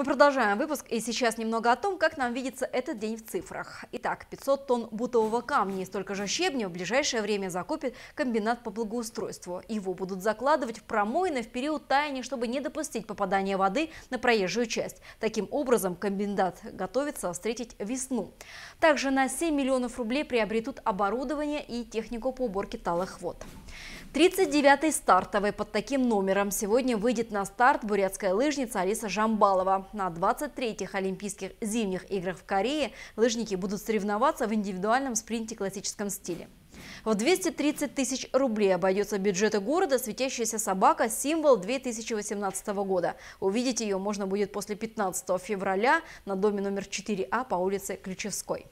Мы продолжаем выпуск и сейчас немного о том, как нам видится этот день в цифрах. Итак, 500 тонн бутового камня и столько же щебня в ближайшее время закупит комбинат по благоустройству. Его будут закладывать в промоины в период таяния, чтобы не допустить попадания воды на проезжую часть. Таким образом, комбинат готовится встретить весну. Также на 7 миллионов рублей приобретут оборудование и технику по уборке талых вод. 39-й стартовый под таким номером сегодня выйдет на старт бурятская лыжница Алиса Жамбалова. На 23-х Олимпийских зимних играх в Корее лыжники будут соревноваться в индивидуальном спринте классическом стиле. В 230 тысяч рублей обойдется бюджета города светящаяся собака «Символ» 2018 года. Увидеть ее можно будет после 15 февраля на доме номер 4А по улице Ключевской.